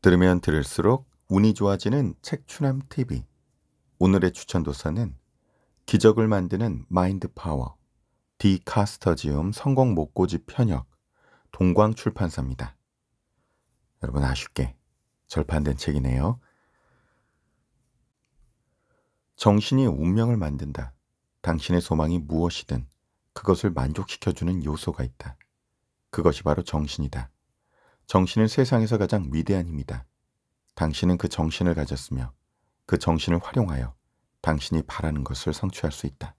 들으면 들을수록 운이 좋아지는 책추남 TV. 오늘의 추천 도서는 기적을 만드는 마인드 파워, 디 카스터지움 성공 목고지 편역, 동광 출판사입니다. 여러분 아쉽게 절판된 책이네요. 정신이 운명을 만든다. 당신의 소망이 무엇이든 그것을 만족시켜주는 요소가 있다. 그것이 바로 정신이다. 정신은 세상에서 가장 위대한 입니다 당신은 그 정신을 가졌으며 그 정신을 활용하여 당신이 바라는 것을 성취할 수 있다.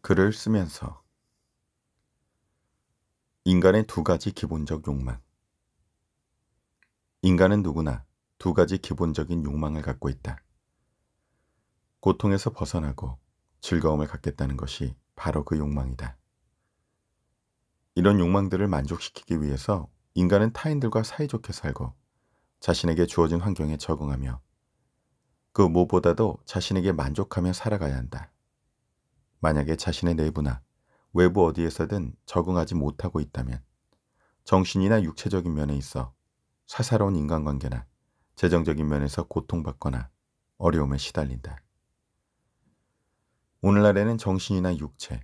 글을 쓰면서 인간의 두 가지 기본적 욕망 인간은 누구나 두 가지 기본적인 욕망을 갖고 있다. 고통에서 벗어나고 즐거움을 갖겠다는 것이 바로 그 욕망이다. 이런 욕망들을 만족시키기 위해서 인간은 타인들과 사이좋게 살고 자신에게 주어진 환경에 적응하며 그 무엇보다도 자신에게 만족하며 살아가야 한다. 만약에 자신의 내부나 외부 어디에서든 적응하지 못하고 있다면 정신이나 육체적인 면에 있어 사사로운 인간관계나 재정적인 면에서 고통받거나 어려움에 시달린다. 오늘날에는 정신이나 육체,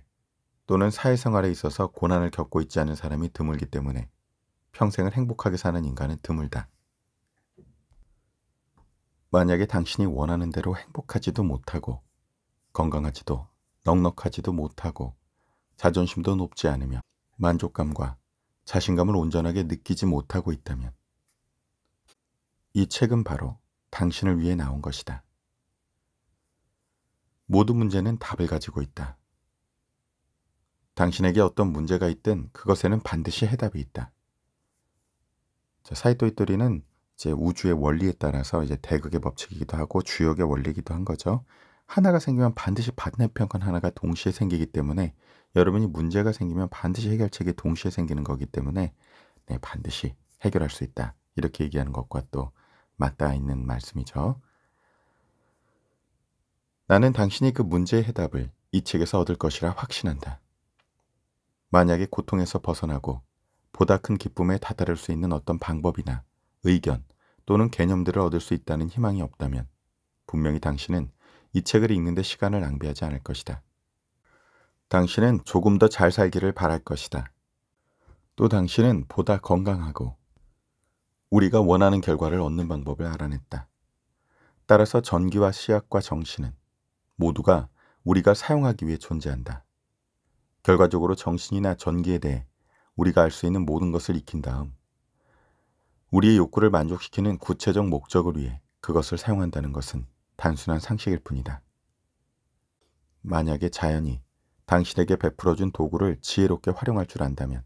또는 사회생활에 있어서 고난을 겪고 있지 않은 사람이 드물기 때문에 평생을 행복하게 사는 인간은 드물다. 만약에 당신이 원하는 대로 행복하지도 못하고 건강하지도 넉넉하지도 못하고 자존심도 높지 않으며 만족감과 자신감을 온전하게 느끼지 못하고 있다면 이 책은 바로 당신을 위해 나온 것이다. 모든 문제는 답을 가지고 있다. 당신에게 어떤 문제가 있든 그것에는 반드시 해답이 있다. 자, 사이토히토리는 이제 우주의 원리에 따라서 이제 대극의 법칙이기도 하고 주역의 원리이기도 한 거죠. 하나가 생기면 반드시 반대편과 하나가 동시에 생기기 때문에 여러분이 문제가 생기면 반드시 해결책이 동시에 생기는 거기 때문에 네, 반드시 해결할 수 있다. 이렇게 얘기하는 것과 또 맞닿아 있는 말씀이죠. 나는 당신이 그 문제의 해답을 이 책에서 얻을 것이라 확신한다. 만약에 고통에서 벗어나고 보다 큰 기쁨에 다다를 수 있는 어떤 방법이나 의견 또는 개념들을 얻을 수 있다는 희망이 없다면 분명히 당신은 이 책을 읽는데 시간을 낭비하지 않을 것이다. 당신은 조금 더 잘 살기를 바랄 것이다. 또 당신은 보다 건강하고 우리가 원하는 결과를 얻는 방법을 알아냈다. 따라서 전기와 시약과 정신은 모두가 우리가 사용하기 위해 존재한다. 결과적으로 정신이나 전기에 대해 우리가 알 수 있는 모든 것을 익힌 다음 우리의 욕구를 만족시키는 구체적 목적을 위해 그것을 사용한다는 것은 단순한 상식일 뿐이다. 만약에 자연이 당신에게 베풀어준 도구를 지혜롭게 활용할 줄 안다면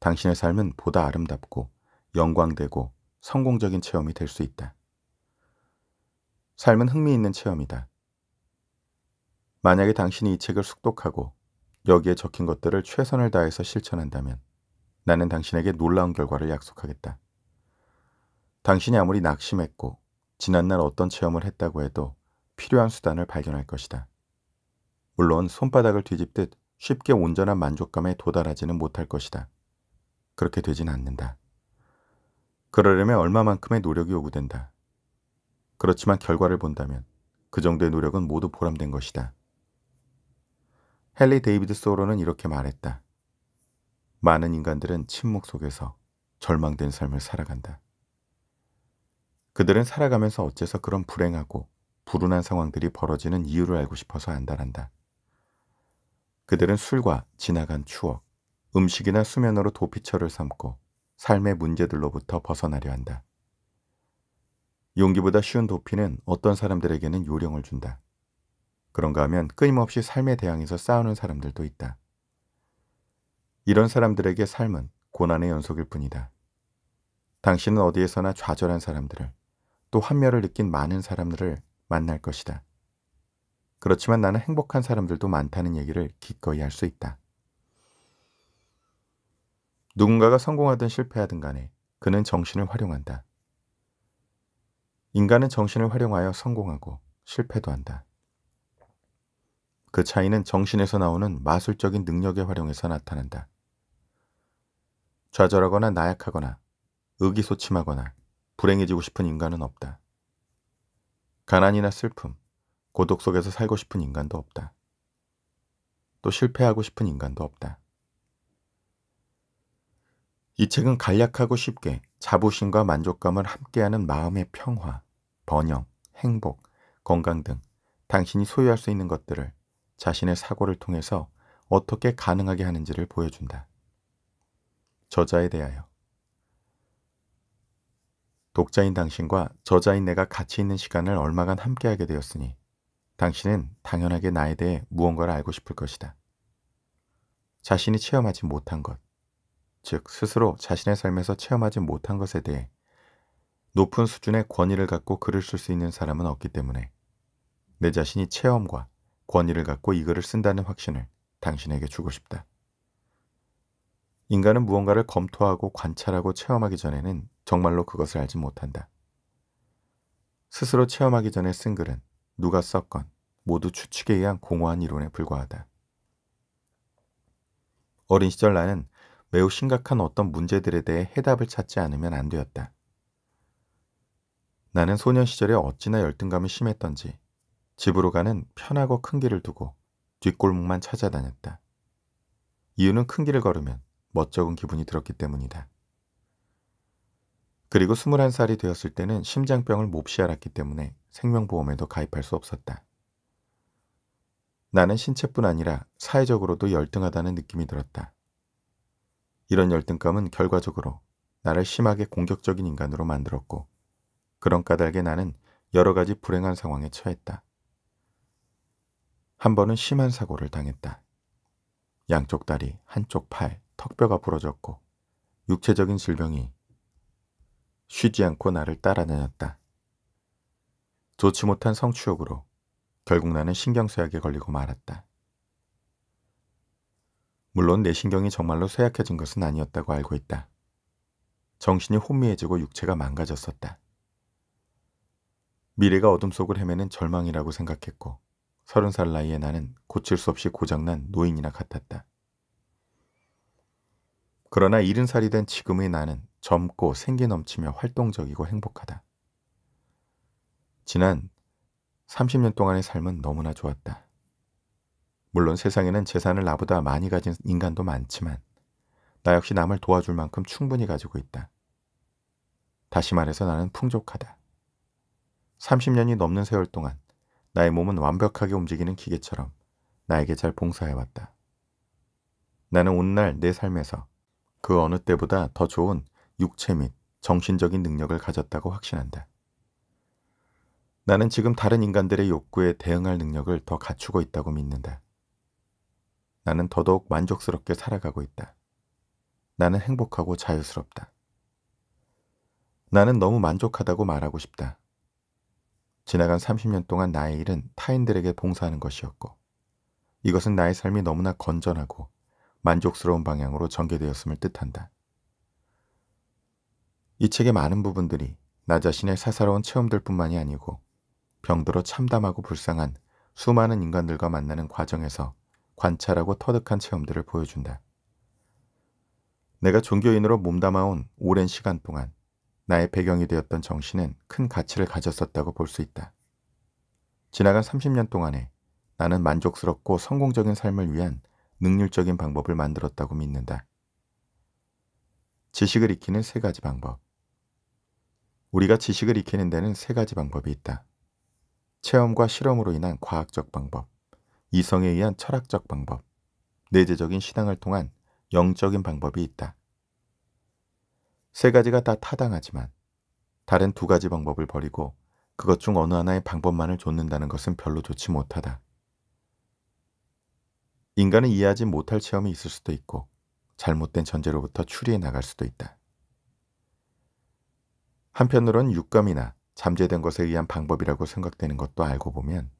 당신의 삶은 보다 아름답고 영광되고 성공적인 체험이 될 수 있다. 삶은 흥미있는 체험이다. 만약에 당신이 이 책을 숙독하고 여기에 적힌 것들을 최선을 다해서 실천한다면 나는 당신에게 놀라운 결과를 약속하겠다. 당신이 아무리 낙심했고 지난날 어떤 체험을 했다고 해도 필요한 수단을 발견할 것이다. 물론 손바닥을 뒤집듯 쉽게 온전한 만족감에 도달하지는 못할 것이다. 그렇게 되진 않는다. 그러려면 얼마만큼의 노력이 요구된다. 그렇지만 결과를 본다면 그 정도의 노력은 모두 보람된 것이다. 헨리 데이비드 소로는 이렇게 말했다. 많은 인간들은 침묵 속에서 절망된 삶을 살아간다. 그들은 살아가면서 어째서 그런 불행하고 불운한 상황들이 벌어지는 이유를 알고 싶어서 안달한다. 그들은 술과 지나간 추억, 음식이나 수면으로 도피처를 삼고 삶의 문제들로부터 벗어나려 한다. 용기보다 쉬운 도피는 어떤 사람들에게는 요령을 준다. 그런가 하면 끊임없이 삶의 대항에서 싸우는 사람들도 있다. 이런 사람들에게 삶은 고난의 연속일 뿐이다. 당신은 어디에서나 좌절한 사람들을 또 환멸을 느낀 많은 사람들을 만날 것이다. 그렇지만 나는 행복한 사람들도 많다는 얘기를 기꺼이 할 수 있다. 누군가가 성공하든 실패하든 간에 그는 정신을 활용한다. 인간은 정신을 활용하여 성공하고 실패도 한다. 그 차이는 정신에서 나오는 마술적인 능력의 활용에서 나타난다. 좌절하거나 나약하거나 의기소침하거나 불행해지고 싶은 인간은 없다. 가난이나 슬픔, 고독 속에서 살고 싶은 인간도 없다. 또 실패하고 싶은 인간도 없다. 이 책은 간략하고 쉽게 자부심과 만족감을 함께하는 마음의 평화, 번영, 행복, 건강 등 당신이 소유할 수 있는 것들을 자신의 사고를 통해서 어떻게 가능하게 하는지를 보여준다. 저자에 대하여 독자인 당신과 저자인 내가 같이 있는 시간을 얼마간 함께하게 되었으니 당신은 당연하게 나에 대해 무언가를 알고 싶을 것이다. 자신이 체험하지 못한 것, 즉 스스로 자신의 삶에서 체험하지 못한 것에 대해 높은 수준의 권위를 갖고 글을 쓸 수 있는 사람은 없기 때문에 내 자신이 체험과 권위를 갖고 이 글을 쓴다는 확신을 당신에게 주고 싶다. 인간은 무언가를 검토하고 관찰하고 체험하기 전에는 정말로 그것을 알지 못한다. 스스로 체험하기 전에 쓴 글은 누가 썼건 모두 추측에 의한 공허한 이론에 불과하다. 어린 시절 나는 매우 심각한 어떤 문제들에 대해 해답을 찾지 않으면 안 되었다. 나는 소년 시절에 어찌나 열등감이 심했던지 집으로 가는 편하고 큰 길을 두고 뒷골목만 찾아다녔다. 이유는 큰 길을 걸으면 멋쩍은 기분이 들었기 때문이다. 그리고 21살이 되었을 때는 심장병을 몹시 앓았기 때문에 생명보험에도 가입할 수 없었다. 나는 신체뿐 아니라 사회적으로도 열등하다는 느낌이 들었다. 이런 열등감은 결과적으로 나를 심하게 공격적인 인간으로 만들었고 그런 까닭에 나는 여러 가지 불행한 상황에 처했다. 한 번은 심한 사고를 당했다. 양쪽 다리, 한쪽 팔, 턱뼈가 부러졌고 육체적인 질병이 쉬지 않고 나를 따라다녔다. 좋지 못한 성추욕으로 결국 나는 신경쇠약에 걸리고 말았다. 물론 내 신경이 정말로 쇠약해진 것은 아니었다고 알고 있다. 정신이 혼미해지고 육체가 망가졌었다. 미래가 어둠 속을 헤매는 절망이라고 생각했고 서른 살 나이에 나는 고칠 수 없이 고장난 노인이나 같았다. 그러나 일흔 살이 된 지금의 나는 젊고 생기 넘치며 활동적이고 행복하다. 지난 30년 동안의 삶은 너무나 좋았다. 물론 세상에는 재산을 나보다 많이 가진 인간도 많지만 나 역시 남을 도와줄 만큼 충분히 가지고 있다. 다시 말해서 나는 풍족하다. 30년이 넘는 세월 동안 나의 몸은 완벽하게 움직이는 기계처럼 나에게 잘 봉사해왔다. 나는 오늘날 내 삶에서 그 어느 때보다 더 좋은 육체 및 정신적인 능력을 가졌다고 확신한다. 나는 지금 다른 인간들의 욕구에 대응할 능력을 더 갖추고 있다고 믿는다. 나는 더더욱 만족스럽게 살아가고 있다. 나는 행복하고 자유스럽다. 나는 너무 만족하다고 말하고 싶다. 지나간 30년 동안 나의 일은 타인들에게 봉사하는 것이었고 이것은 나의 삶이 너무나 건전하고 만족스러운 방향으로 전개되었음을 뜻한다. 이 책의 많은 부분들이 나 자신의 사사로운 체험들 뿐만이 아니고 병들어 참담하고 불쌍한 수많은 인간들과 만나는 과정에서 관찰하고 터득한 체험들을 보여준다. 내가 종교인으로 몸담아온 오랜 시간 동안 나의 배경이 되었던 정신은 큰 가치를 가졌었다고 볼 수 있다. 지나간 30년 동안에 나는 만족스럽고 성공적인 삶을 위한 능률적인 방법을 만들었다고 믿는다. 지식을 익히는 세 가지 방법 우리가 지식을 익히는 데는 세 가지 방법이 있다. 체험과 실험으로 인한 과학적 방법, 이성에 의한 철학적 방법, 내재적인 신앙을 통한 영적인 방법이 있다. 세 가지가 다 타당하지만 다른 두 가지 방법을 버리고 그것 중 어느 하나의 방법만을 좇는다는 것은 별로 좋지 못하다. 인간은 이해하지 못할 체험이 있을 수도 있고 잘못된 전제로부터 추리해 나갈 수도 있다. 한편으론 육감이나 잠재된 것에 의한 방법이라고 생각되는 것도 알고 보면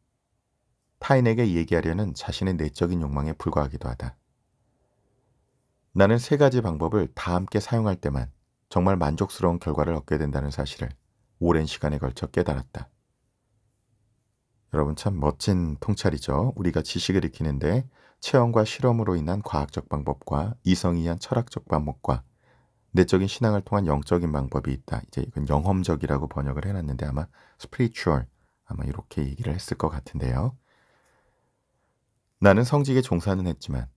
타인에게 얘기하려는 자신의 내적인 욕망에 불과하기도 하다. 나는 세 가지 방법을 다 함께 사용할 때만 정말 만족스러운 결과를 얻게 된다는 사실을 오랜 시간에 걸쳐 깨달았다. 여러분 참 멋진 통찰이죠. 우리가 지식을 익히는데 체험과 실험으로 인한 과학적 방법과 이성이한 철학적 방법과 내적인 신앙을 통한 영적인 방법이 있다. 이제 이건 영험적이라고 번역을 해놨는데 아마 스 p 리 r 얼 아마 이렇게 얘기를 했을 것 같은데요. 나는 성직에 종사는 했지만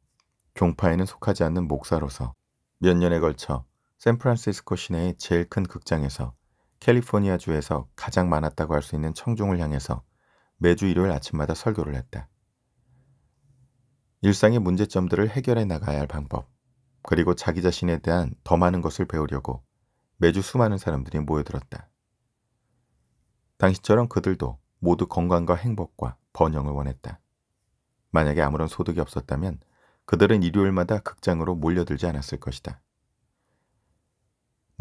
종파에는 속하지 않는 목사로서 몇 년에 걸쳐 샌프란시스코 시내의 제일 큰 극장에서 캘리포니아주에서 가장 많았다고 할 수 있는 청중을 향해서 매주 일요일 아침마다 설교를 했다. 일상의 문제점들을 해결해 나가야 할 방법, 그리고 자기 자신에 대한 더 많은 것을 배우려고 매주 수많은 사람들이 모여들었다. 당시처럼 그들도 모두 건강과 행복과 번영을 원했다. 만약에 아무런 소득이 없었다면 그들은 일요일마다 극장으로 몰려들지 않았을 것이다.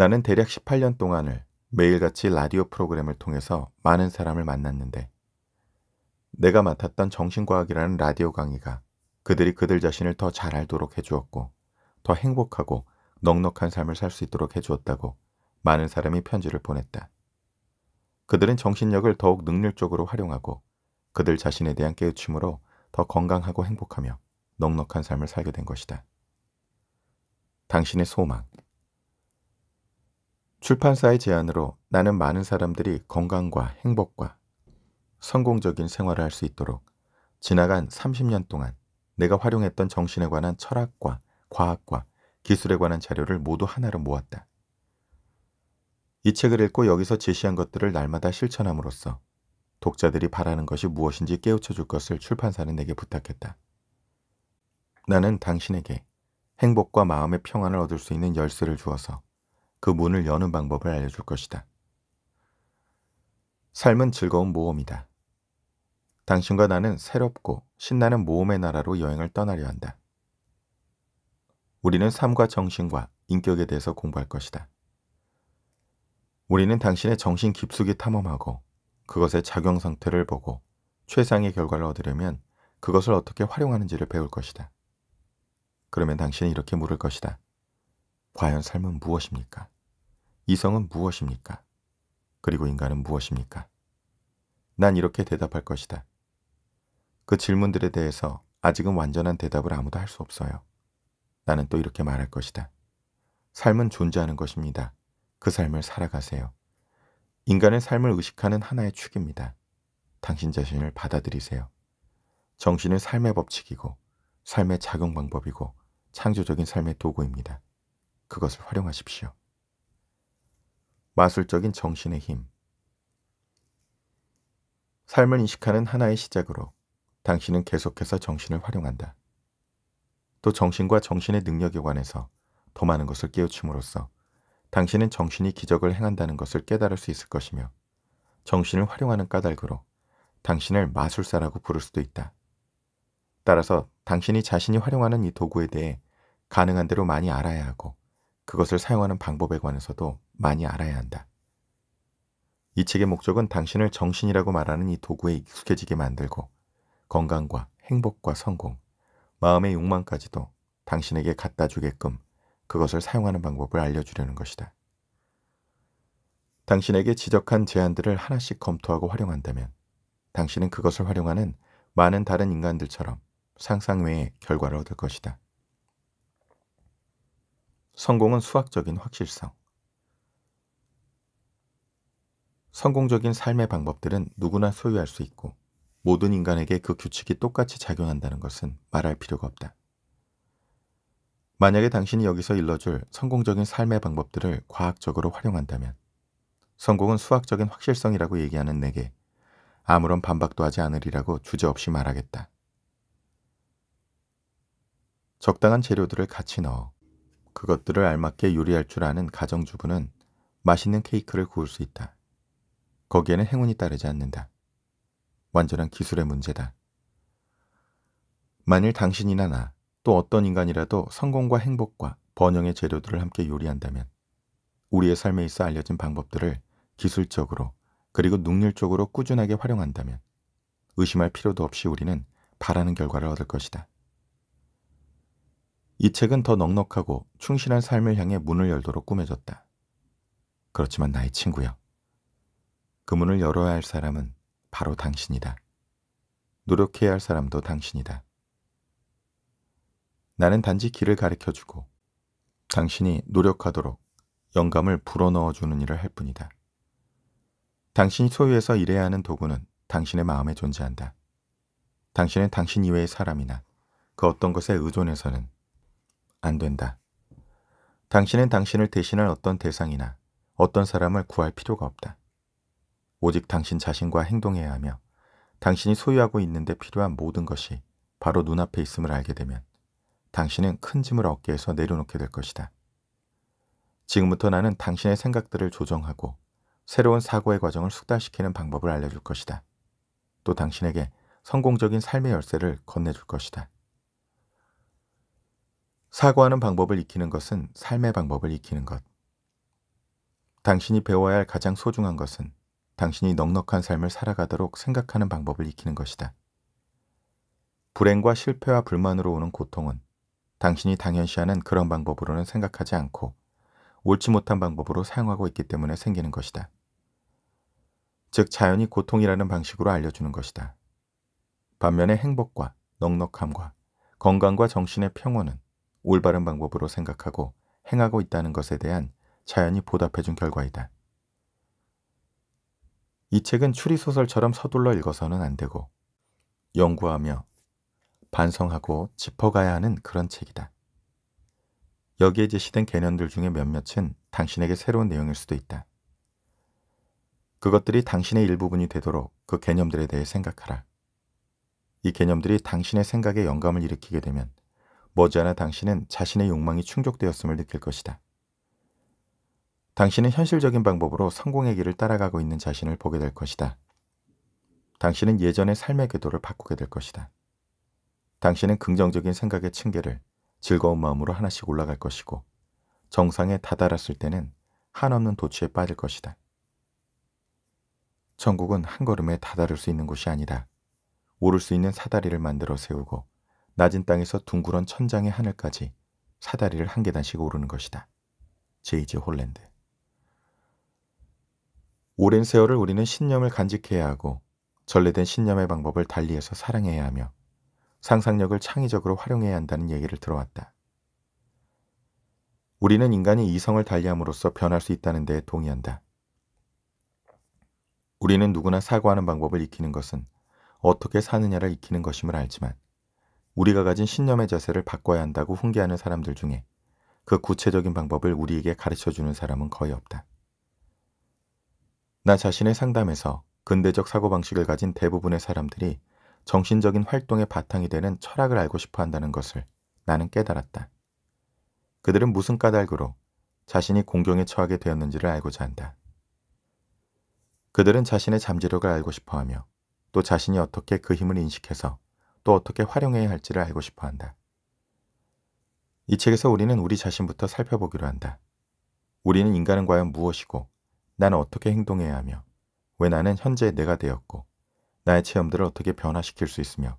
나는 대략 18년 동안을 매일같이 라디오 프로그램을 통해서 많은 사람을 만났는데 내가 맡았던 정신과학이라는 라디오 강의가 그들이 그들 자신을 더 잘 알도록 해주었고 더 행복하고 넉넉한 삶을 살 수 있도록 해주었다고 많은 사람이 편지를 보냈다. 그들은 정신력을 더욱 능률적으로 활용하고 그들 자신에 대한 깨우침으로 더 건강하고 행복하며 넉넉한 삶을 살게 된 것이다. 당신의 소망 출판사의 제안으로 나는 많은 사람들이 건강과 행복과 성공적인 생활을 할 수 있도록 지나간 30년 동안 내가 활용했던 정신에 관한 철학과 과학과 기술에 관한 자료를 모두 하나로 모았다. 이 책을 읽고 여기서 제시한 것들을 날마다 실천함으로써 독자들이 바라는 것이 무엇인지 깨우쳐 줄 것을 출판사는 내게 부탁했다. 나는 당신에게 행복과 마음의 평안을 얻을 수 있는 열쇠를 주어서 그 문을 여는 방법을 알려줄 것이다. 삶은 즐거운 모험이다. 당신과 나는 새롭고 신나는 모험의 나라로 여행을 떠나려 한다. 우리는 삶과 정신과 인격에 대해서 공부할 것이다. 우리는 당신의 정신 깊숙이 탐험하고 그것의 작용 상태를 보고 최상의 결과를 얻으려면 그것을 어떻게 활용하는지를 배울 것이다. 그러면 당신은 이렇게 물을 것이다. 과연 삶은 무엇입니까? 이성은 무엇입니까? 그리고 인간은 무엇입니까? 난 이렇게 대답할 것이다. 그 질문들에 대해서 아직은 완전한 대답을 아무도 할 수 없어요. 나는 또 이렇게 말할 것이다. 삶은 존재하는 것입니다. 그 삶을 살아가세요. 인간의 삶을 의식하는 하나의 축입니다. 당신 자신을 받아들이세요. 정신은 삶의 법칙이고 삶의 작용 방법이고 창조적인 삶의 도구입니다. 그것을 활용하십시오. 마술적인 정신의 힘. 삶을 인식하는 하나의 시작으로 당신은 계속해서 정신을 활용한다. 또 정신과 정신의 능력에 관해서 더 많은 것을 깨우침으로써 당신은 정신이 기적을 행한다는 것을 깨달을 수 있을 것이며 정신을 활용하는 까닭으로 당신을 마술사라고 부를 수도 있다. 따라서 당신이 자신이 활용하는 이 도구에 대해 가능한 대로 많이 알아야 하고 그것을 사용하는 방법에 관해서도 많이 알아야 한다. 이 책의 목적은 당신을 정신이라고 말하는 이 도구에 익숙해지게 만들고 건강과 행복과 성공, 마음의 욕망까지도 당신에게 갖다 주게끔 그것을 사용하는 방법을 알려주려는 것이다. 당신에게 지적한 제안들을 하나씩 검토하고 활용한다면 당신은 그것을 활용하는 많은 다른 인간들처럼 상상 외의 결과를 얻을 것이다. 성공은 수학적인 확실성. 성공적인 삶의 방법들은 누구나 소유할 수 있고 모든 인간에게 그 규칙이 똑같이 작용한다는 것은 말할 필요가 없다. 만약에 당신이 여기서 일러줄 성공적인 삶의 방법들을 과학적으로 활용한다면 성공은 수학적인 확실성이라고 얘기하는 내게 아무런 반박도 하지 않으리라고 주저없이 말하겠다. 적당한 재료들을 같이 넣어 그것들을 알맞게 요리할 줄 아는 가정주부는 맛있는 케이크를 구울 수 있다. 거기에는 행운이 따르지 않는다. 완전한 기술의 문제다. 만일 당신이나 나, 또 어떤 인간이라도 성공과 행복과 번영의 재료들을 함께 요리한다면 우리의 삶에 있어 알려진 방법들을 기술적으로 그리고 능률적으로 꾸준하게 활용한다면 의심할 필요도 없이 우리는 바라는 결과를 얻을 것이다. 이 책은 더 넉넉하고 충실한 삶을 향해 문을 열도록 꾸며졌다. 그렇지만 나의 친구여. 그 문을 열어야 할 사람은 바로 당신이다. 노력해야 할 사람도 당신이다. 나는 단지 길을 가르쳐주고 당신이 노력하도록 영감을 불어넣어주는 일을 할 뿐이다. 당신이 소유해서 일해야 하는 도구는 당신의 마음에 존재한다. 당신은 당신 이외의 사람이나 그 어떤 것에 의존해서는 안 된다. 당신은 당신을 대신할 어떤 대상이나 어떤 사람을 구할 필요가 없다. 오직 당신 자신과 행동해야 하며 당신이 소유하고 있는데 필요한 모든 것이 바로 눈앞에 있음을 알게 되면 당신은 큰 짐을 어깨에서 내려놓게 될 것이다. 지금부터 나는 당신의 생각들을 조정하고 새로운 사고의 과정을 숙달시키는 방법을 알려줄 것이다. 또 당신에게 성공적인 삶의 열쇠를 건네줄 것이다. 사과하는 방법을 익히는 것은 삶의 방법을 익히는 것. 당신이 배워야 할 가장 소중한 것은 당신이 넉넉한 삶을 살아가도록 생각하는 방법을 익히는 것이다. 불행과 실패와 불만으로 오는 고통은 당신이 당연시하는 그런 방법으로는 생각하지 않고 옳지 못한 방법으로 사용하고 있기 때문에 생기는 것이다. 즉 자연이 고통이라는 방식으로 알려주는 것이다. 반면에 행복과 넉넉함과 건강과 정신의 평온은 올바른 방법으로 생각하고 행하고 있다는 것에 대한 자연이 보답해준 결과이다. 이 책은 추리소설처럼 서둘러 읽어서는 안 되고 연구하며 반성하고 짚어가야 하는 그런 책이다. 여기에 제시된 개념들 중에 몇몇은 당신에게 새로운 내용일 수도 있다. 그것들이 당신의 일부분이 되도록 그 개념들에 대해 생각하라. 이 개념들이 당신의 생각에 영감을 일으키게 되면 머지않아 당신은 자신의 욕망이 충족되었음을 느낄 것이다. 당신은 현실적인 방법으로 성공의 길을 따라가고 있는 자신을 보게 될 것이다. 당신은 예전의 삶의 궤도를 바꾸게 될 것이다. 당신은 긍정적인 생각의 층계를 즐거운 마음으로 하나씩 올라갈 것이고 정상에 다다랐을 때는 한없는 도취에 빠질 것이다. 천국은 한 걸음에 다다를 수 있는 곳이 아니다. 오를 수 있는 사다리를 만들어 세우고 낮은 땅에서 둥그런 천장의 하늘까지 사다리를 한 계단씩 오르는 것이다. 제이지 홀랜드. 오랜 세월을 우리는 신념을 간직해야 하고 전래된 신념의 방법을 달리해서 사랑해야 하며 상상력을 창의적으로 활용해야 한다는 얘기를 들어왔다. 우리는 인간이 이성을 달리함으로써 변할 수 있다는 데에 동의한다. 우리는 누구나 사고하는 방법을 익히는 것은 어떻게 사느냐를 익히는 것임을 알지만 우리가 가진 신념의 자세를 바꿔야 한다고 훈계하는 사람들 중에 그 구체적인 방법을 우리에게 가르쳐 주는 사람은 거의 없다. 나 자신의 상담에서 근대적 사고방식을 가진 대부분의 사람들이 정신적인 활동의 바탕이 되는 철학을 알고 싶어 한다는 것을 나는 깨달았다. 그들은 무슨 까닭으로 자신이 공경에 처하게 되었는지를 알고자 한다. 그들은 자신의 잠재력을 알고 싶어 하며 또 자신이 어떻게 그 힘을 인식해서 또 어떻게 활용해야 할지를 알고 싶어 한다. 이 책에서 우리는 우리 자신부터 살펴보기로 한다. 우리는 인간은 과연 무엇이고 나는 어떻게 행동해야 하며 왜 나는 현재 내가 되었고 나의 체험들을 어떻게 변화시킬 수 있으며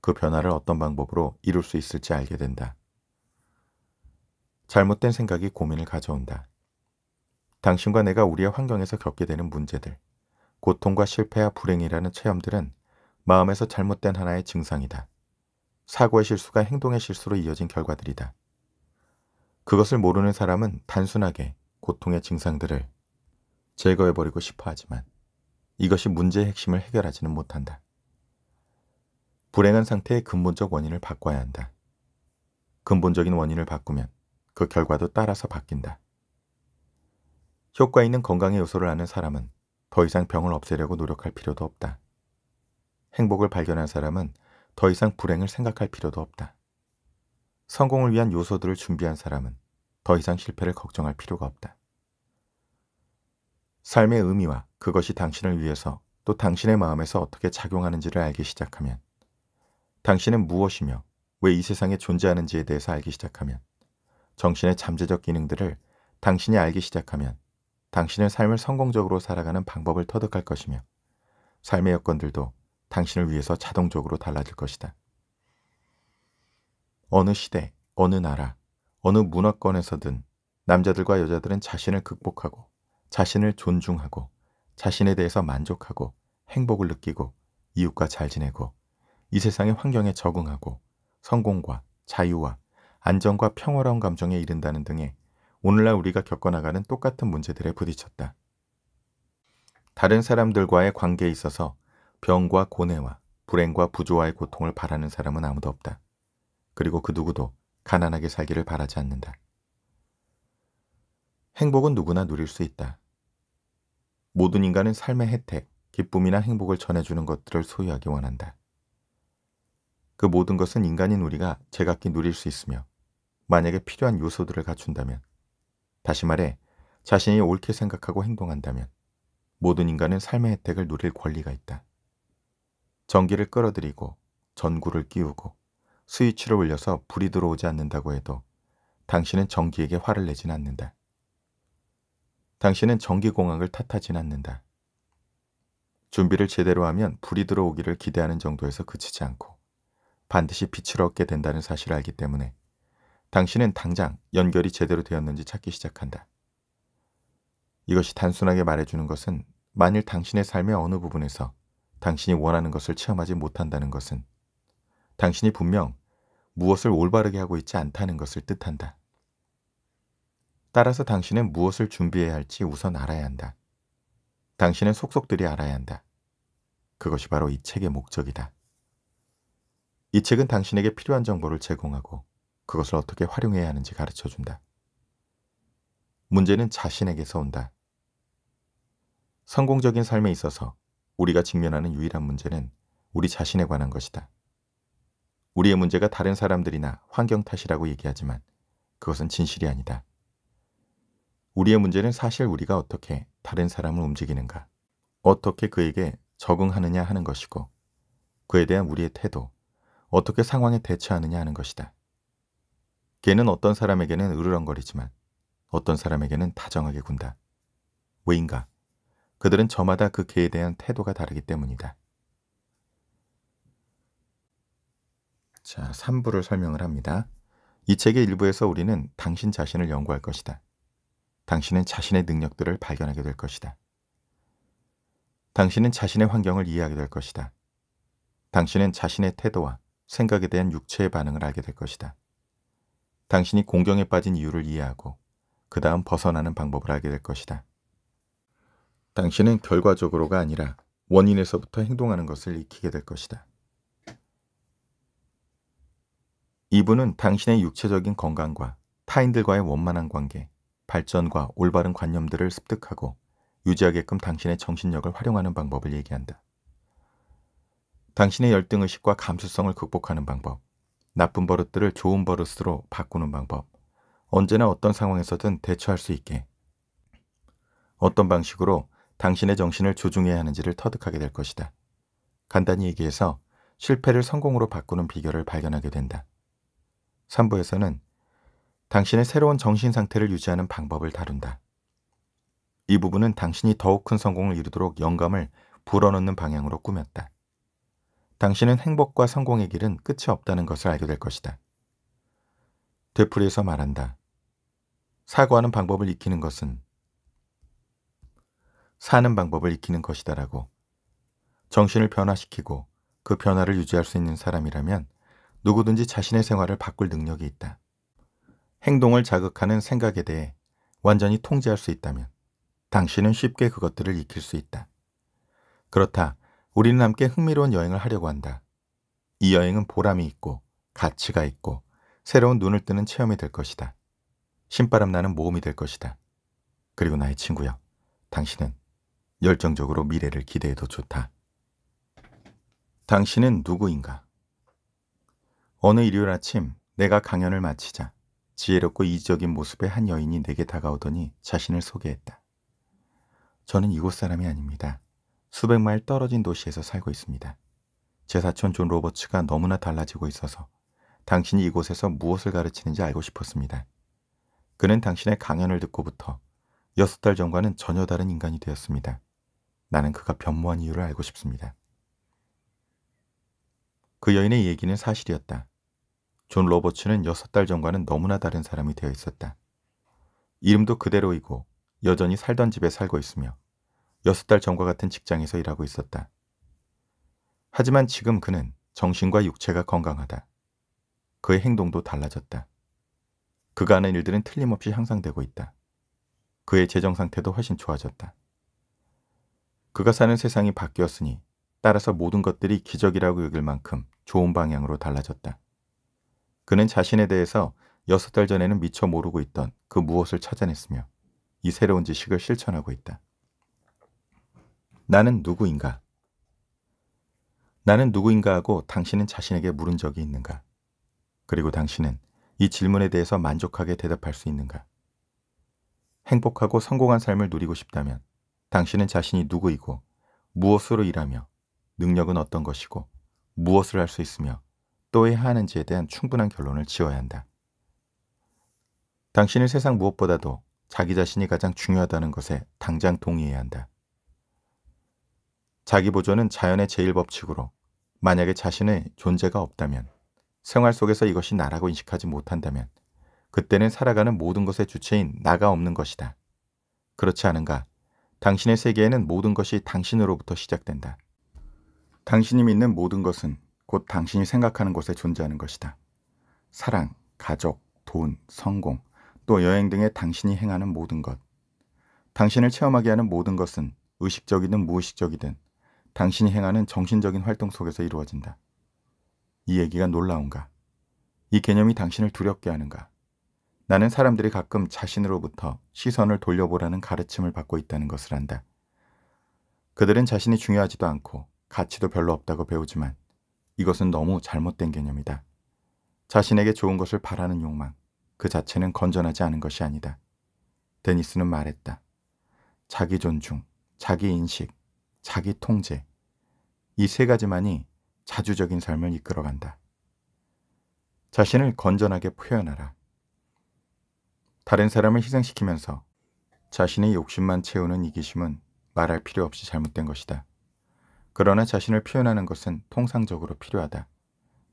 그 변화를 어떤 방법으로 이룰 수 있을지 알게 된다. 잘못된 생각이 고민을 가져온다. 당신과 내가 우리의 환경에서 겪게 되는 문제들, 고통과 실패와 불행이라는 체험들은 마음에서 잘못된 하나의 증상이다. 사고의 실수가 행동의 실수로 이어진 결과들이다. 그것을 모르는 사람은 단순하게 고통의 증상들을 제거해버리고 싶어 하지만 이것이 문제의 핵심을 해결하지는 못한다. 불행한 상태의 근본적 원인을 바꿔야 한다. 근본적인 원인을 바꾸면 그 결과도 따라서 바뀐다. 효과 있는 건강의 요소를 아는 사람은 더 이상 병을 없애려고 노력할 필요도 없다. 행복을 발견한 사람은 더 이상 불행을 생각할 필요도 없다. 성공을 위한 요소들을 준비한 사람은 더 이상 실패를 걱정할 필요가 없다. 삶의 의미와 그것이 당신을 위해서 또 당신의 마음에서 어떻게 작용하는지를 알기 시작하면 당신은 무엇이며 왜 이 세상에 존재하는지에 대해서 알기 시작하면 정신의 잠재적 기능들을 당신이 알기 시작하면 당신의 삶을 성공적으로 살아가는 방법을 터득할 것이며 삶의 여건들도 당신을 위해서 자동적으로 달라질 것이다. 어느 시대, 어느 나라, 어느 문화권에서든 남자들과 여자들은 자신을 극복하고 자신을 존중하고 자신에 대해서 만족하고 행복을 느끼고 이웃과 잘 지내고 이 세상의 환경에 적응하고 성공과 자유와 안정과 평화로운 감정에 이른다는 등의 오늘날 우리가 겪어나가는 똑같은 문제들에 부딪혔다. 다른 사람들과의 관계에 있어서 병과 고뇌와 불행과 부조와의 고통을 바라는 사람은 아무도 없다. 그리고 그 누구도 가난하게 살기를 바라지 않는다. 행복은 누구나 누릴 수 있다. 모든 인간은 삶의 혜택, 기쁨이나 행복을 전해주는 것들을 소유하기 원한다. 그 모든 것은 인간인 우리가 제각기 누릴 수 있으며 만약에 필요한 요소들을 갖춘다면 다시 말해 자신이 옳게 생각하고 행동한다면 모든 인간은 삶의 혜택을 누릴 권리가 있다. 전기를 끌어들이고 전구를 끼우고 스위치를 올려서 불이 들어오지 않는다고 해도 당신은 전기에게 화를 내진 않는다. 당신은 전기공학을 탓하진 않는다. 준비를 제대로 하면 불이 들어오기를 기대하는 정도에서 그치지 않고 반드시 빛을 얻게 된다는 사실을 알기 때문에 당신은 당장 연결이 제대로 되었는지 찾기 시작한다. 이것이 단순하게 말해주는 것은 만일 당신의 삶의 어느 부분에서 당신이 원하는 것을 체험하지 못한다는 것은 당신이 분명 무엇을 올바르게 하고 있지 않다는 것을 뜻한다. 따라서 당신은 무엇을 준비해야 할지 우선 알아야 한다. 당신은 속속들이 알아야 한다. 그것이 바로 이 책의 목적이다. 이 책은 당신에게 필요한 정보를 제공하고 그것을 어떻게 활용해야 하는지 가르쳐 준다. 문제는 자신에게서 온다. 성공적인 삶에 있어서 우리가 직면하는 유일한 문제는 우리 자신에 관한 것이다. 우리의 문제가 다른 사람들이나 환경 탓이라고 얘기하지만 그것은 진실이 아니다. 우리의 문제는 사실 우리가 어떻게 다른 사람을 움직이는가, 어떻게 그에게 적응하느냐 하는 것이고, 그에 대한 우리의 태도, 어떻게 상황에 대처하느냐 하는 것이다. 개는 어떤 사람에게는 으르렁거리지만 어떤 사람에게는 다정하게 군다. 왜인가? 그들은 저마다 그 개에 대한 태도가 다르기 때문이다. 자, 3부를 설명을 합니다. 이 책의 일부에서 우리는 당신 자신을 연구할 것이다. 당신은 자신의 능력들을 발견하게 될 것이다. 당신은 자신의 환경을 이해하게 될 것이다. 당신은 자신의 태도와 생각에 대한 육체의 반응을 알게 될 것이다. 당신이 공경에 빠진 이유를 이해하고 그 다음 벗어나는 방법을 알게 될 것이다. 당신은 결과적으로가 아니라 원인에서부터 행동하는 것을 익히게 될 것이다. 이분은 당신의 육체적인 건강과 타인들과의 원만한 관계, 발전과 올바른 관념들을 습득하고 유지하게끔 당신의 정신력을 활용하는 방법을 얘기한다. 당신의 열등의식과 감수성을 극복하는 방법, 나쁜 버릇들을 좋은 버릇으로 바꾸는 방법, 언제나 어떤 상황에서든 대처할 수 있게, 어떤 방식으로 당신의 정신을 조중해야 하는지를 터득하게 될 것이다. 간단히 얘기해서 실패를 성공으로 바꾸는 비결을 발견하게 된다. 3부에서는 당신의 새로운 정신 상태를 유지하는 방법을 다룬다. 이 부분은 당신이 더욱 큰 성공을 이루도록 영감을 불어넣는 방향으로 꾸몄다. 당신은 행복과 성공의 길은 끝이 없다는 것을 알게 될 것이다. 되풀이에서 말한다. 사과하는 방법을 익히는 것은 사는 방법을 익히는 것이다라고 정신을 변화시키고 그 변화를 유지할 수 있는 사람이라면 누구든지 자신의 생활을 바꿀 능력이 있다. 행동을 자극하는 생각에 대해 완전히 통제할 수 있다면 당신은 쉽게 그것들을 익힐 수 있다. 그렇다. 우리는 함께 흥미로운 여행을 하려고 한다. 이 여행은 보람이 있고 가치가 있고 새로운 눈을 뜨는 체험이 될 것이다. 신바람 나는 모험이 될 것이다. 그리고 나의 친구여, 당신은 열정적으로 미래를 기대해도 좋다. 당신은 누구인가? 어느 일요일 아침 내가 강연을 마치자 지혜롭고 이지적인 모습의 한 여인이 내게 다가오더니 자신을 소개했다. 저는 이곳 사람이 아닙니다. 수백 마일 떨어진 도시에서 살고 있습니다. 제 사촌 존 로버츠가 너무나 달라지고 있어서 당신이 이곳에서 무엇을 가르치는지 알고 싶었습니다. 그는 당신의 강연을 듣고부터 여섯 달 전과는 전혀 다른 인간이 되었습니다. 나는 그가 변모한 이유를 알고 싶습니다. 그 여인의 얘기는 사실이었다. 존 로버츠는 여섯 달 전과는 너무나 다른 사람이 되어 있었다. 이름도 그대로이고 여전히 살던 집에 살고 있으며 여섯 달 전과 같은 직장에서 일하고 있었다. 하지만 지금 그는 정신과 육체가 건강하다. 그의 행동도 달라졌다. 그가 하는 일들은 틀림없이 향상되고 있다. 그의 재정 상태도 훨씬 좋아졌다. 그가 사는 세상이 바뀌었으니 따라서 모든 것들이 기적이라고 여길 만큼 좋은 방향으로 달라졌다. 그는 자신에 대해서 여섯 달 전에는 미처 모르고 있던 그 무엇을 찾아냈으며 이 새로운 지식을 실천하고 있다. 나는 누구인가? 나는 누구인가 하고 당신은 자신에게 물은 적이 있는가? 그리고 당신은 이 질문에 대해서 만족하게 대답할 수 있는가? 행복하고 성공한 삶을 누리고 싶다면 당신은 자신이 누구이고 무엇으로 일하며 능력은 어떤 것이고 무엇을 할 수 있으며 또 해야 하는지에 대한 충분한 결론을 지어야 한다. 당신은 세상 무엇보다도 자기 자신이 가장 중요하다는 것에 당장 동의해야 한다. 자기 보존은 자연의 제1법칙으로 만약에 자신의 존재가 없다면 생활 속에서 이것이 나라고 인식하지 못한다면 그때는 살아가는 모든 것의 주체인 나가 없는 것이다. 그렇지 않은가 당신의 세계에는 모든 것이 당신으로부터 시작된다. 당신이 믿는 모든 것은 곧 당신이 생각하는 곳에 존재하는 것이다. 사랑, 가족, 돈, 성공, 또 여행 등의 당신이 행하는 모든 것. 당신을 체험하게 하는 모든 것은 의식적이든 무의식적이든 당신이 행하는 정신적인 활동 속에서 이루어진다. 이 얘기가 놀라운가? 이 개념이 당신을 두렵게 하는가? 나는 사람들이 가끔 자신으로부터 시선을 돌려보라는 가르침을 받고 있다는 것을 안다. 그들은 자신이 중요하지도 않고 가치도 별로 없다고 배우지만 이것은 너무 잘못된 개념이다. 자신에게 좋은 것을 바라는 욕망, 그 자체는 건전하지 않은 것이 아니다. 데니스는 말했다. 자기 존중, 자기 인식, 자기 통제. 이 세 가지만이 자주적인 삶을 이끌어간다. 자신을 건전하게 표현하라. 다른 사람을 희생시키면서 자신의 욕심만 채우는 이기심은 말할 필요 없이 잘못된 것이다. 그러나 자신을 표현하는 것은 통상적으로 필요하다.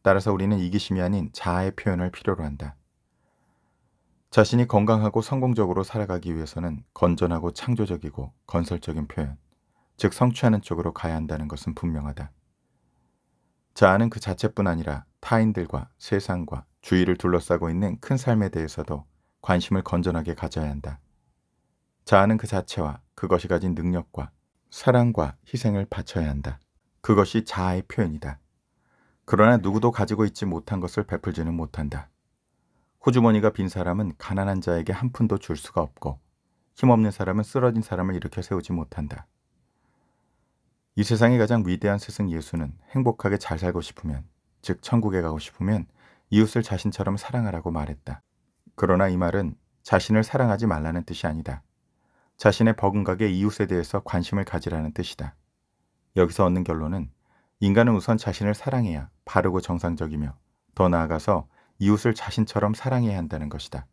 따라서 우리는 이기심이 아닌 자아의 표현을 필요로 한다. 자신이 건강하고 성공적으로 살아가기 위해서는 건전하고 창조적이고 건설적인 표현, 즉 성취하는 쪽으로 가야 한다는 것은 분명하다. 자아는 그 자체뿐 아니라 타인들과 세상과 주위를 둘러싸고 있는 큰 삶에 대해서도 관심을 건전하게 가져야 한다. 자아는 그 자체와 그것이 가진 능력과 사랑과 희생을 바쳐야 한다. 그것이 자아의 표현이다. 그러나 누구도 가지고 있지 못한 것을 베풀지는 못한다. 호주머니가 빈 사람은 가난한 자에게 한 푼도 줄 수가 없고 힘없는 사람은 쓰러진 사람을 일으켜 세우지 못한다. 이 세상의 가장 위대한 스승 예수는 행복하게 잘 살고 싶으면, 즉 천국에 가고 싶으면 이웃을 자신처럼 사랑하라고 말했다. 그러나 이 말은 자신을 사랑하지 말라는 뜻이 아니다. 자신의 버금가게 이웃에 대해서 관심을 가지라는 뜻이다. 여기서 얻는 결론은 인간은 우선 자신을 사랑해야 바르고 정상적이며 더 나아가서 이웃을 자신처럼 사랑해야 한다는 것이다.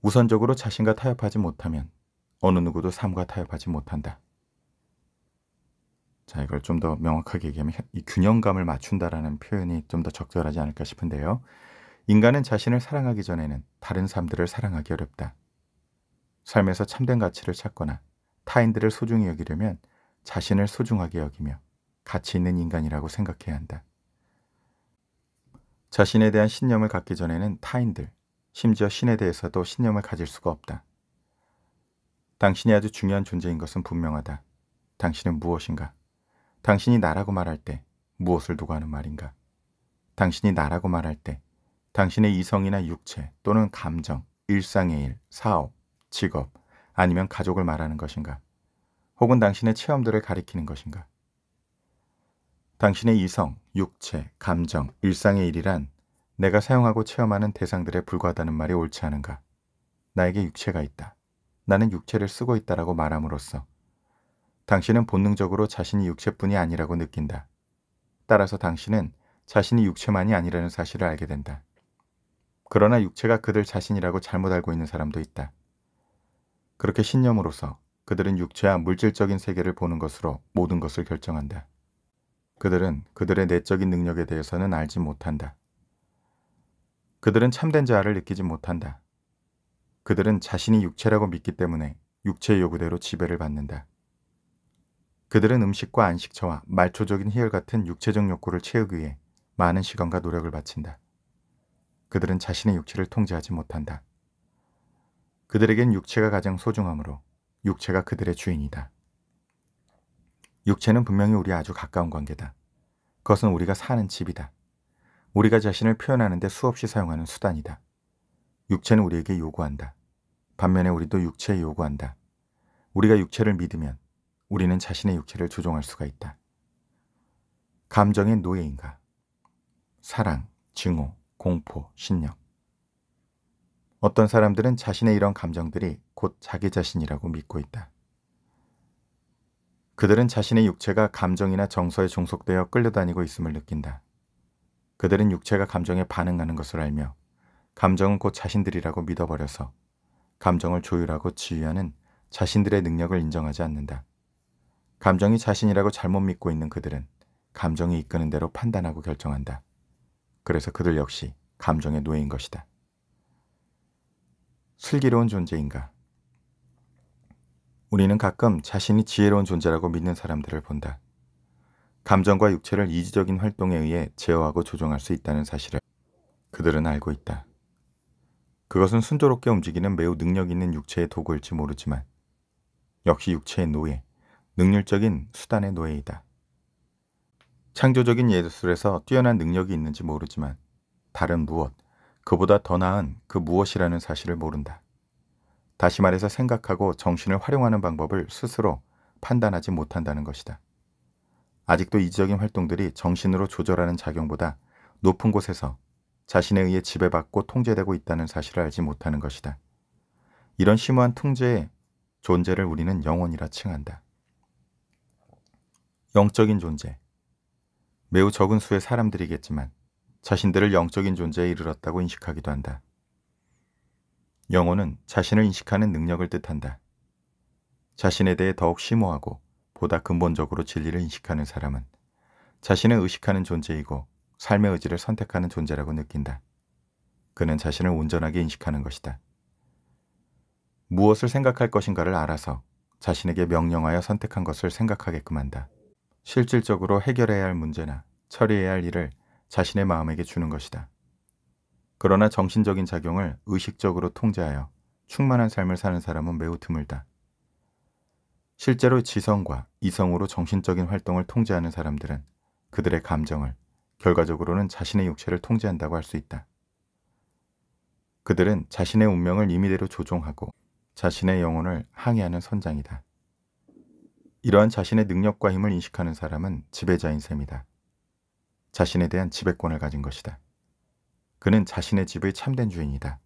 우선적으로 자신과 타협하지 못하면 어느 누구도 삶과 타협하지 못한다. 자, 이걸 좀 더 명확하게 얘기하면 이 균형감을 맞춘다라는 표현이 좀 더 적절하지 않을까 싶은데요. 인간은 자신을 사랑하기 전에는 다른 사람들을 사랑하기 어렵다. 삶에서 참된 가치를 찾거나 타인들을 소중히 여기려면 자신을 소중하게 여기며 가치 있는 인간이라고 생각해야 한다. 자신에 대한 신념을 갖기 전에는 타인들, 심지어 신에 대해서도 신념을 가질 수가 없다. 당신이 아주 중요한 존재인 것은 분명하다. 당신은 무엇인가? 당신이 나라고 말할 때 무엇을 누가 하는 말인가? 당신이 나라고 말할 때 당신의 이성이나 육체 또는 감정, 일상의 일, 사업, 직업 아니면 가족을 말하는 것인가? 혹은 당신의 체험들을 가리키는 것인가? 당신의 이성, 육체, 감정, 일상의 일이란 내가 사용하고 체험하는 대상들에 불과하다는 말이 옳지 않은가? 나에게 육체가 있다. 나는 육체를 쓰고 있다라고 말함으로써 당신은 본능적으로 자신이 육체뿐이 아니라고 느낀다. 따라서 당신은 자신이 육체만이 아니라는 사실을 알게 된다. 그러나 육체가 그들 자신이라고 잘못 알고 있는 사람도 있다. 그렇게 신념으로서 그들은 육체와 물질적인 세계를 보는 것으로 모든 것을 결정한다. 그들은 그들의 내적인 능력에 대해서는 알지 못한다. 그들은 참된 자아를 느끼지 못한다. 그들은 자신이 육체라고 믿기 때문에 육체의 요구대로 지배를 받는다. 그들은 음식과 안식처와 말초적인 희열 같은 육체적 욕구를 채우기 위해 많은 시간과 노력을 바친다. 그들은 자신의 육체를 통제하지 못한다. 그들에겐 육체가 가장 소중하므로 육체가 그들의 주인이다. 육체는 분명히 우리 아주 가까운 관계다. 그것은 우리가 사는 집이다. 우리가 자신을 표현하는데 수없이 사용하는 수단이다. 육체는 우리에게 요구한다. 반면에 우리도 육체에 요구한다. 우리가 육체를 믿으면 우리는 자신의 육체를 조종할 수가 있다. 감정의 노예인가? 사랑, 증오, 공포, 신념. 어떤 사람들은 자신의 이런 감정들이 곧 자기 자신이라고 믿고 있다. 그들은 자신의 육체가 감정이나 정서에 종속되어 끌려다니고 있음을 느낀다. 그들은 육체가 감정에 반응하는 것을 알며 감정은 곧 자신들이라고 믿어버려서 감정을 조율하고 지휘하는 자신들의 능력을 인정하지 않는다. 감정이 자신이라고 잘못 믿고 있는 그들은 감정이 이끄는 대로 판단하고 결정한다. 그래서 그들 역시 감정의 노예인 것이다. 슬기로운 존재인가? 우리는 가끔 자신이 지혜로운 존재라고 믿는 사람들을 본다. 감정과 육체를 이지적인 활동에 의해 제어하고 조종할 수 있다는 사실을 그들은 알고 있다. 그것은 순조롭게 움직이는 매우 능력 있는 육체의 도구일지 모르지만 역시 육체의 노예, 능률적인 수단의 노예이다. 창조적인 예술에서 뛰어난 능력이 있는지 모르지만 다른 무엇, 그보다 더 나은 그 무엇이라는 사실을 모른다. 다시 말해서 생각하고 정신을 활용하는 방법을 스스로 판단하지 못한다는 것이다. 아직도 이지적인 활동들이 정신으로 조절하는 작용보다 높은 곳에서 자신에 의해 지배받고 통제되고 있다는 사실을 알지 못하는 것이다. 이런 심오한 통제의 존재를 우리는 영혼이라 칭한다. 영적인 존재, 매우 적은 수의 사람들이겠지만 자신들을 영적인 존재에 이르렀다고 인식하기도 한다. 영혼은 자신을 인식하는 능력을 뜻한다. 자신에 대해 더욱 심오하고 보다 근본적으로 진리를 인식하는 사람은 자신을 의식하는 존재이고 삶의 의지를 선택하는 존재라고 느낀다. 그는 자신을 온전하게 인식하는 것이다. 무엇을 생각할 것인가를 알아서 자신에게 명령하여 선택한 것을 생각하게끔 한다. 실질적으로 해결해야 할 문제나 처리해야 할 일을 자신의 마음에게 주는 것이다. 그러나 정신적인 작용을 의식적으로 통제하여 충만한 삶을 사는 사람은 매우 드물다. 실제로 지성과 이성으로 정신적인 활동을 통제하는 사람들은 그들의 감정을 결과적으로는 자신의 육체를 통제한다고 할 수 있다. 그들은 자신의 운명을 임의대로 조종하고 자신의 영혼을 항해하는 선장이다. 이러한 자신의 능력과 힘을 인식하는 사람은 지배자인 셈이다. 자신에 대한 지배권을 가진 것이다. 그는 자신의 집의 참된 주인이다.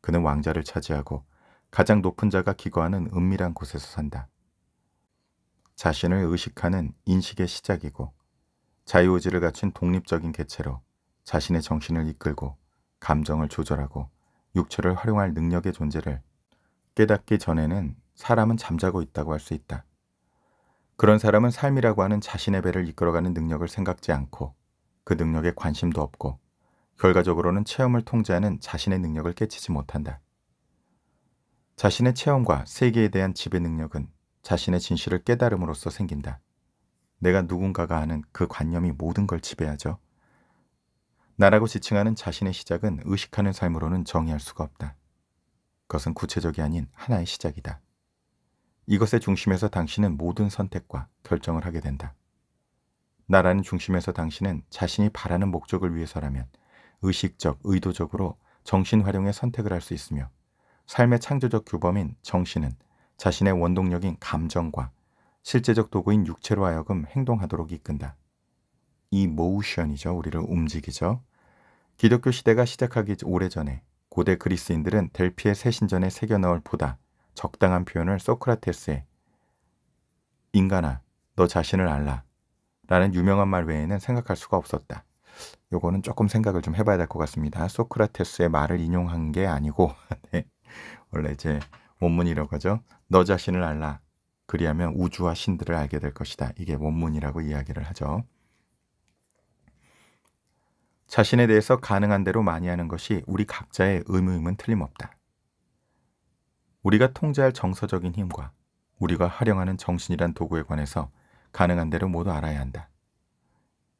그는 왕자를 차지하고 가장 높은 자가 기거하는 은밀한 곳에서 산다. 자신을 의식하는 인식의 시작이고 자유의지를 갖춘 독립적인 개체로 자신의 정신을 이끌고 감정을 조절하고 육체를 활용할 능력의 존재를 깨닫기 전에는 사람은 잠자고 있다고 할 수 있다. 그런 사람은 삶이라고 하는 자신의 배를 이끌어가는 능력을 생각지 않고 그 능력에 관심도 없고 결과적으로는 체험을 통제하는 자신의 능력을 깨치지 못한다. 자신의 체험과 세계에 대한 지배 능력은 자신의 진실을 깨달음으로써 생긴다. 내가 누군가가 하는 그 관념이 모든 걸 지배하죠. 나라고 지칭하는 자신의 시작은 의식하는 삶으로는 정의할 수가 없다. 그것은 구체적이 아닌 하나의 시작이다. 이것의 중심에서 당신은 모든 선택과 결정을 하게 된다. 나라는 중심에서 당신은 자신이 바라는 목적을 위해서라면 의식적, 의도적으로 정신 활용의 선택을 할 수 있으며 삶의 창조적 규범인 정신은 자신의 원동력인 감정과 실제적 도구인 육체로 하여금 행동하도록 이끈다. 이 모션이죠. 우리를 움직이죠. 기독교 시대가 시작하기 오래전에 고대 그리스인들은 델피의 새 신전에 새겨 넣을 보다 적당한 표현을 소크라테스의 인간아, 너 자신을 알라 라는 유명한 말 외에는 생각할 수가 없었다. 요거는 조금 생각을 좀 해봐야 될 것 같습니다. 소크라테스의 말을 인용한 게 아니고 네. 원래 이제 원문이라고 하죠. 너 자신을 알라. 그리하면 우주와 신들을 알게 될 것이다. 이게 원문이라고 이야기를 하죠. 자신에 대해서 가능한 대로 많이 하는 것이 우리 각자의 의무임은 틀림없다. 우리가 통제할 정서적인 힘과 우리가 활용하는 정신이란 도구에 관해서 가능한 대로 모두 알아야 한다.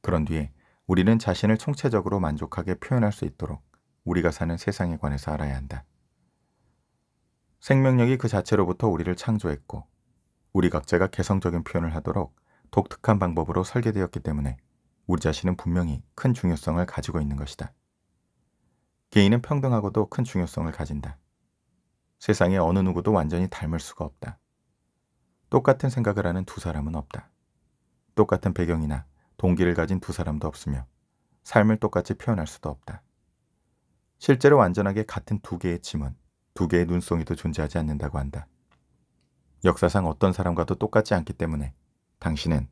그런 뒤에 우리는 자신을 총체적으로 만족하게 표현할 수 있도록 우리가 사는 세상에 관해서 알아야 한다. 생명력이 그 자체로부터 우리를 창조했고, 우리 각자가 개성적인 표현을 하도록 독특한 방법으로 설계되었기 때문에 우리 자신은 분명히 큰 중요성을 가지고 있는 것이다. 개인은 평등하고도 큰 중요성을 가진다. 세상에 어느 누구도 완전히 닮을 수가 없다. 똑같은 생각을 하는 두 사람은 없다. 똑같은 배경이나 동기를 가진 두 사람도 없으며 삶을 똑같이 표현할 수도 없다. 실제로 완전하게 같은 두 개의 짐은두 개의 눈송이도 존재하지 않는다고 한다. 역사상 어떤 사람과도 똑같지 않기 때문에 당신은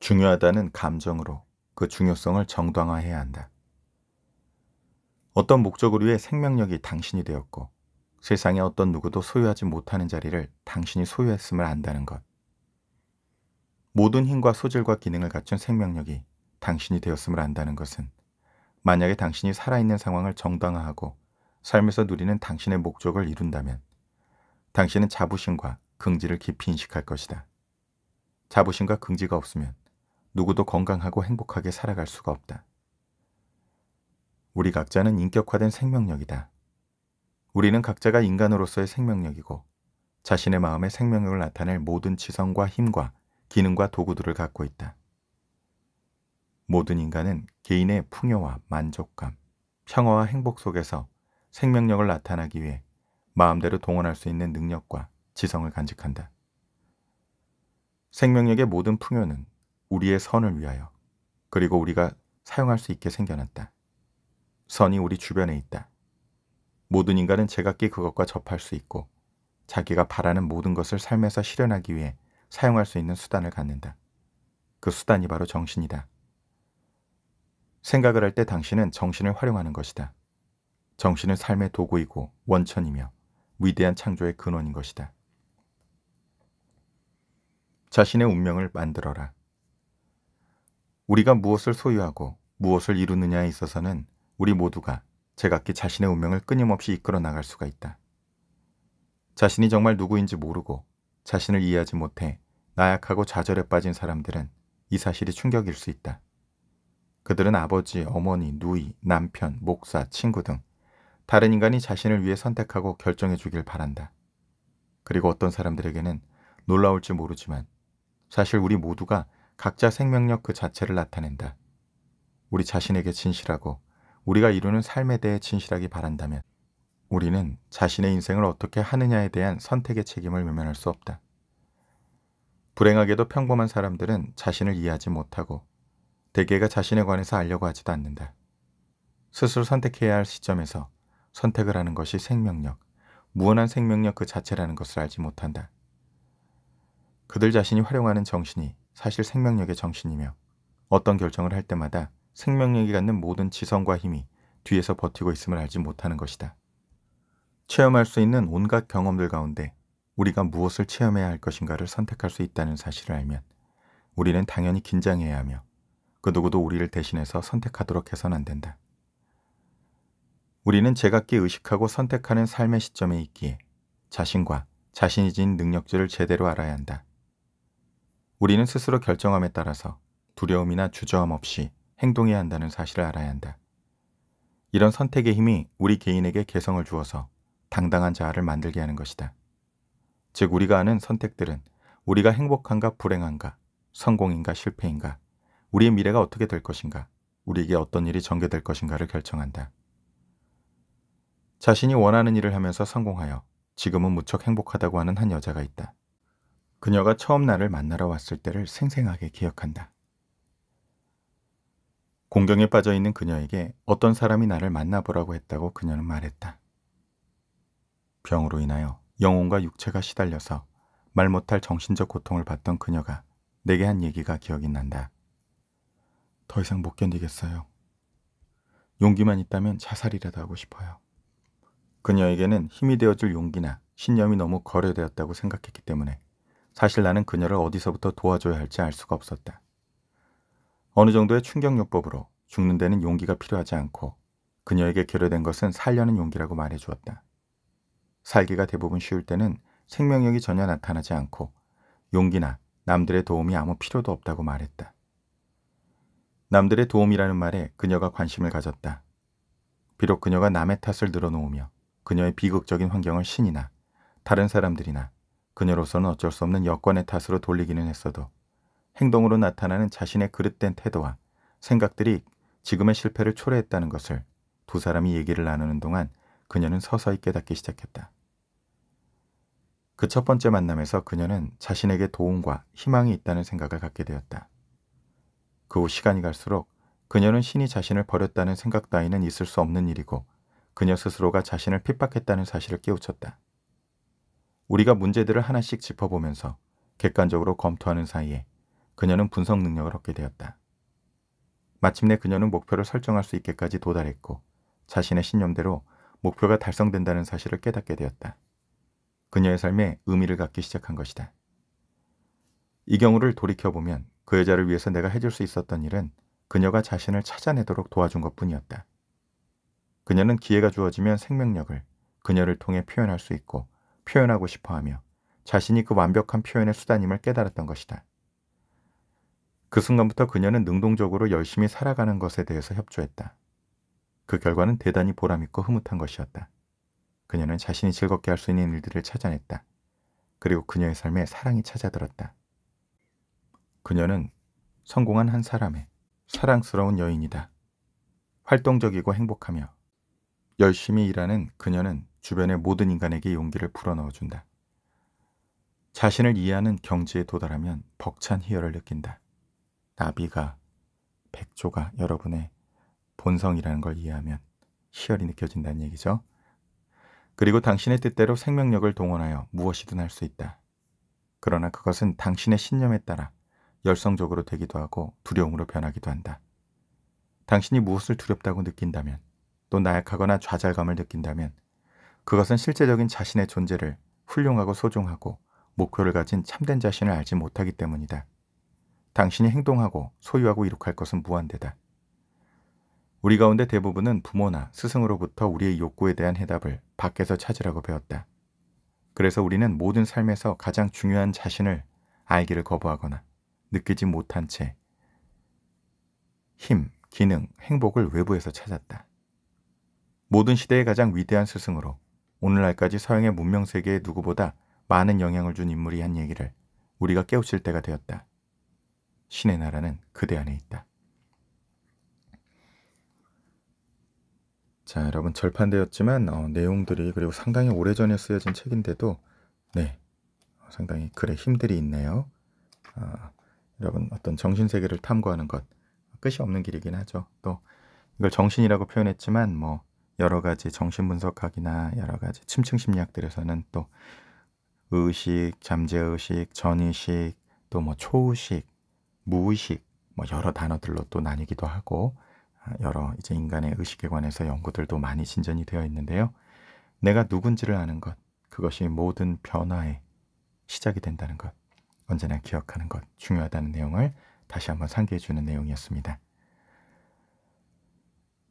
중요하다는 감정으로 그 중요성을 정당화해야 한다. 어떤 목적을 위해 생명력이 당신이 되었고 세상의 어떤 누구도 소유하지 못하는 자리를 당신이 소유했음을 안다는 것. 모든 힘과 소질과 기능을 갖춘 생명력이 당신이 되었음을 안다는 것은 만약에 당신이 살아있는 상황을 정당화하고 삶에서 누리는 당신의 목적을 이룬다면 당신은 자부심과 긍지를 깊이 인식할 것이다. 자부심과 긍지가 없으면 누구도 건강하고 행복하게 살아갈 수가 없다. 우리 각자는 인격화된 생명력이다. 우리는 각자가 인간으로서의 생명력이고 자신의 마음의 생명력을 나타낼 모든 지성과 힘과 기능과 도구들을 갖고 있다. 모든 인간은 개인의 풍요와 만족감, 평화와 행복 속에서 생명력을 나타나기 위해 마음대로 동원할 수 있는 능력과 지성을 간직한다. 생명력의 모든 풍요는 우리의 선을 위하여 그리고 우리가 사용할 수 있게 생겨났다. 선이 우리 주변에 있다. 모든 인간은 제각기 그것과 접할 수 있고 자기가 바라는 모든 것을 삶에서 실현하기 위해 사용할 수 있는 수단을 갖는다. 그 수단이 바로 정신이다. 생각을 할 때 당신은 정신을 활용하는 것이다. 정신은 삶의 도구이고 원천이며 위대한 창조의 근원인 것이다. 자신의 운명을 만들어라. 우리가 무엇을 소유하고 무엇을 이루느냐에 있어서는 우리 모두가 제각기 자신의 운명을 끊임없이 이끌어 나갈 수가 있다. 자신이 정말 누구인지 모르고 자신을 이해하지 못해 나약하고 좌절에 빠진 사람들은 이 사실이 충격일 수 있다. 그들은 아버지, 어머니, 누이, 남편, 목사, 친구 등 다른 인간이 자신을 위해 선택하고 결정해 주길 바란다. 그리고 어떤 사람들에게는 놀라울지 모르지만 사실 우리 모두가 각자 생명력 그 자체를 나타낸다. 우리 자신에게 진실하고 우리가 이루는 삶에 대해 진실하기 바란다면 우리는 자신의 인생을 어떻게 하느냐에 대한 선택의 책임을 외면할 수 없다. 불행하게도 평범한 사람들은 자신을 이해하지 못하고 대개가 자신에 관해서 알려고 하지도 않는다. 스스로 선택해야 할 시점에서 선택을 하는 것이 생명력, 무한한 생명력 그 자체라는 것을 알지 못한다. 그들 자신이 활용하는 정신이 사실 생명력의 정신이며 어떤 결정을 할 때마다 생명력이 갖는 모든 지성과 힘이 뒤에서 버티고 있음을 알지 못하는 것이다. 체험할 수 있는 온갖 경험들 가운데 우리가 무엇을 체험해야 할 것인가를 선택할 수 있다는 사실을 알면 우리는 당연히 긴장해야 하며 그 누구도 우리를 대신해서 선택하도록 해서는 안 된다. 우리는 제각기 의식하고 선택하는 삶의 시점에 있기에 자신과 자신이 지닌 능력들을 제대로 알아야 한다. 우리는 스스로 결정함에 따라서 두려움이나 주저함 없이 행동해야 한다는 사실을 알아야 한다. 이런 선택의 힘이 우리 개인에게 개성을 주어서 당당한 자아를 만들게 하는 것이다. 즉 우리가 아는 선택들은 우리가 행복한가 불행한가, 성공인가 실패인가, 우리의 미래가 어떻게 될 것인가, 우리에게 어떤 일이 전개될 것인가를 결정한다. 자신이 원하는 일을 하면서 성공하여 지금은 무척 행복하다고 하는 한 여자가 있다. 그녀가 처음 나를 만나러 왔을 때를 생생하게 기억한다. 공경에 빠져 있는 그녀에게 어떤 사람이 나를 만나보라고 했다고 그녀는 말했다. 병으로 인하여 영혼과 육체가 시달려서 말 못할 정신적 고통을 받던 그녀가 내게 한 얘기가 기억이 난다. 더 이상 못 견디겠어요. 용기만 있다면 자살이라도 하고 싶어요. 그녀에게는 힘이 되어줄 용기나 신념이 너무 거래되었다고 생각했기 때문에 사실 나는 그녀를 어디서부터 도와줘야 할지 알 수가 없었다. 어느 정도의 충격요법으로 죽는 데는 용기가 필요하지 않고 그녀에게 결여된 것은 살려는 용기라고 말해주었다. 살기가 대부분 쉬울 때는 생명력이 전혀 나타나지 않고 용기나 남들의 도움이 아무 필요도 없다고 말했다. 남들의 도움이라는 말에 그녀가 관심을 가졌다. 비록 그녀가 남의 탓을 늘어놓으며 그녀의 비극적인 환경을 신이나 다른 사람들이나 그녀로서는 어쩔 수 없는 여권의 탓으로 돌리기는 했어도 행동으로 나타나는 자신의 그릇된 태도와 생각들이 지금의 실패를 초래했다는 것을 두 사람이 얘기를 나누는 동안 그녀는 서서히 깨닫기 시작했다. 그 첫 번째 만남에서 그녀는 자신에게 도움과 희망이 있다는 생각을 갖게 되었다. 그 후 시간이 갈수록 그녀는 신이 자신을 버렸다는 생각 따위는 있을 수 없는 일이고 그녀 스스로가 자신을 핍박했다는 사실을 깨우쳤다. 우리가 문제들을 하나씩 짚어보면서 객관적으로 검토하는 사이에 그녀는 분석 능력을 얻게 되었다. 마침내 그녀는 목표를 설정할 수 있게까지 도달했고 자신의 신념대로 목표가 달성된다는 사실을 깨닫게 되었다. 그녀의 삶에 의미를 갖기 시작한 것이다. 이 경우를 돌이켜보면 그 여자를 위해서 내가 해줄 수 있었던 일은 그녀가 자신을 찾아내도록 도와준 것뿐이었다. 그녀는 기회가 주어지면 생명력을 그녀를 통해 표현할 수 있고 표현하고 싶어하며 자신이 그 완벽한 표현의 수단임을 깨달았던 것이다. 그 순간부터 그녀는 능동적으로 열심히 살아가는 것에 대해서 협조했다. 그 결과는 대단히 보람있고 흐뭇한 것이었다. 그녀는 자신이 즐겁게 할 수 있는 일들을 찾아냈다. 그리고 그녀의 삶에 사랑이 찾아들었다. 그녀는 성공한 한 사람의 사랑스러운 여인이다. 활동적이고 행복하며 열심히 일하는 그녀는 주변의 모든 인간에게 용기를 불어넣어준다. 자신을 이해하는 경지에 도달하면 벅찬 희열을 느낀다. 나비가, 백조가 여러분의 본성이라는 걸 이해하면 희열이 느껴진다는 얘기죠. 그리고 당신의 뜻대로 생명력을 동원하여 무엇이든 할 수 있다. 그러나 그것은 당신의 신념에 따라 열성적으로 되기도 하고 두려움으로 변하기도 한다. 당신이 무엇을 두렵다고 느낀다면 또 나약하거나 좌절감을 느낀다면 그것은 실제적인 자신의 존재를 훌륭하고 소중하고 목표를 가진 참된 자신을 알지 못하기 때문이다. 당신이 행동하고 소유하고 이룩할 것은 무한대다. 우리 가운데 대부분은 부모나 스승으로부터 우리의 욕구에 대한 해답을 밖에서 찾으라고 배웠다. 그래서 우리는 모든 삶에서 가장 중요한 자신을 알기를 거부하거나 느끼지 못한 채 힘, 기능, 행복을 외부에서 찾았다. 모든 시대의 가장 위대한 스승으로 오늘날까지 서양의 문명세계에 누구보다 많은 영향을 준 인물이 한 얘기를 우리가 깨우칠 때가 되었다. 신의 나라는 그대 안에 있다. 자, 여러분 절판되었지만 어, 내용들이 그리고 상당히 오래전에 쓰여진 책인데도 네, 어, 상당히 글에 힘들이 있네요. 아, 여러분 어떤 정신 세계를 탐구하는 것 끝이 없는 길이긴 하죠. 또 이걸 정신이라고 표현했지만 뭐 여러 가지 정신 분석학이나 여러 가지 침층 심리학들에서는 또 의식, 잠재 의식, 전의식, 또 뭐 초의식 무의식 뭐 여러 단어들로 또 나뉘기도 하고 아, 여러 이제 인간의 의식에 관해서 연구들도 많이 진전이 되어 있는데요. 내가 누군지를 아는 것, 그것이 모든 변화의 시작이 된다는 것, 언제나 기억하는 것, 중요하다는 내용을 다시 한번 상기해 주는 내용이었습니다.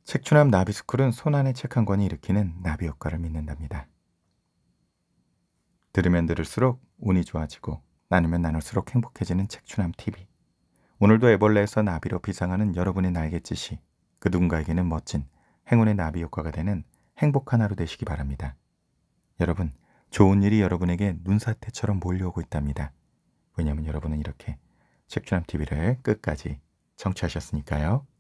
책추남 나비스쿨은 손안에 책 한 권이 일으키는 나비 효과를 믿는답니다. 들으면 들을수록 운이 좋아지고 나누면 나눌수록 행복해지는 책추남 TV. 오늘도 애벌레에서 나비로 비상하는 여러분의 날갯짓이 그 누군가에게는 멋진 행운의 나비 효과가 되는 행복한 하루 되시기 바랍니다. 여러분, 좋은 일이 여러분에게 눈사태처럼 몰려오고 있답니다. 왜냐하면 여러분은 이렇게 책주남 TV를 끝까지 청취하셨으니까요.